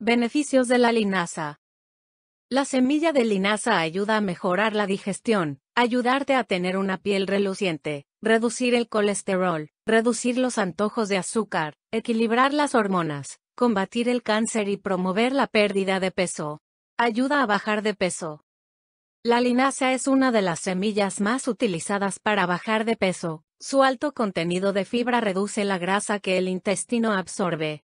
Beneficios de la linaza. La semilla de linaza ayuda a mejorar la digestión, ayudarte a tener una piel reluciente, reducir el colesterol, reducir los antojos de azúcar, equilibrar las hormonas, combatir el cáncer y promover la pérdida de peso. Ayuda a bajar de peso. La linaza es una de las semillas más utilizadas para bajar de peso. Su alto contenido de fibra reduce la grasa que el intestino absorbe,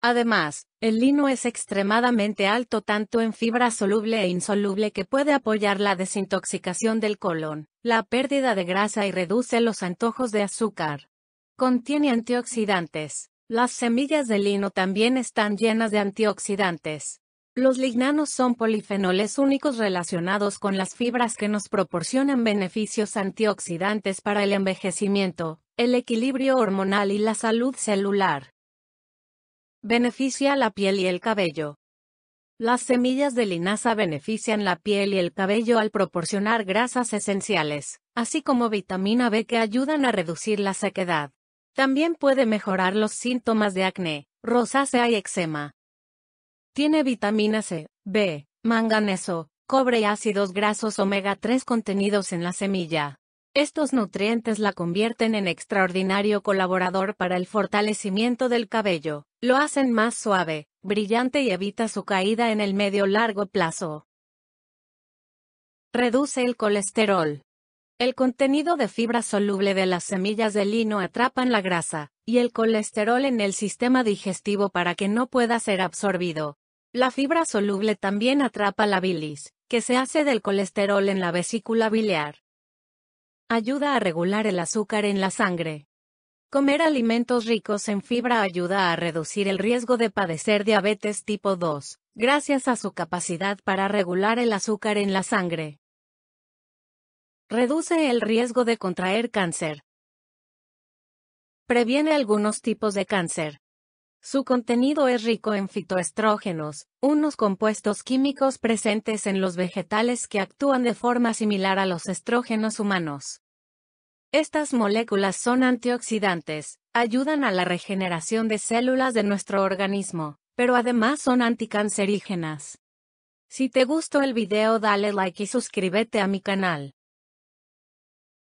Además, el lino es extremadamente alto tanto en fibra soluble e insoluble que puede apoyar la desintoxicación del colon, la pérdida de grasa y reduce los antojos de azúcar. Contiene antioxidantes. Las semillas de lino también están llenas de antioxidantes. Los lignanos son polifenoles únicos relacionados con las fibras que nos proporcionan beneficios antioxidantes para el envejecimiento, el equilibrio hormonal y la salud celular. Beneficia la piel y el cabello. Las semillas de linaza benefician la piel y el cabello al proporcionar grasas esenciales, así como vitamina B que ayudan a reducir la sequedad. También puede mejorar los síntomas de acné, rosácea y eczema. Tiene vitamina C, B, manganeso, cobre y ácidos grasos omega 3 contenidos en la semilla. Estos nutrientes la convierten en extraordinario colaborador para el fortalecimiento del cabello. Lo hacen más suave, brillante y evita su caída en el medio-largo plazo. Reduce el colesterol. El contenido de fibra soluble de las semillas de lino atrapan la grasa y el colesterol en el sistema digestivo para que no pueda ser absorbido. La fibra soluble también atrapa la bilis, que se hace del colesterol en la vesícula biliar. Ayuda a regular el azúcar en la sangre. Comer alimentos ricos en fibra ayuda a reducir el riesgo de padecer diabetes tipo 2, gracias a su capacidad para regular el azúcar en la sangre. Reduce el riesgo de contraer cáncer. Previene algunos tipos de cáncer. Su contenido es rico en fitoestrógenos, unos compuestos químicos presentes en los vegetales que actúan de forma similar a los estrógenos humanos. Estas moléculas son antioxidantes, ayudan a la regeneración de células de nuestro organismo, pero además son anticancerígenas. Si te gustó el video dale like y suscríbete a mi canal.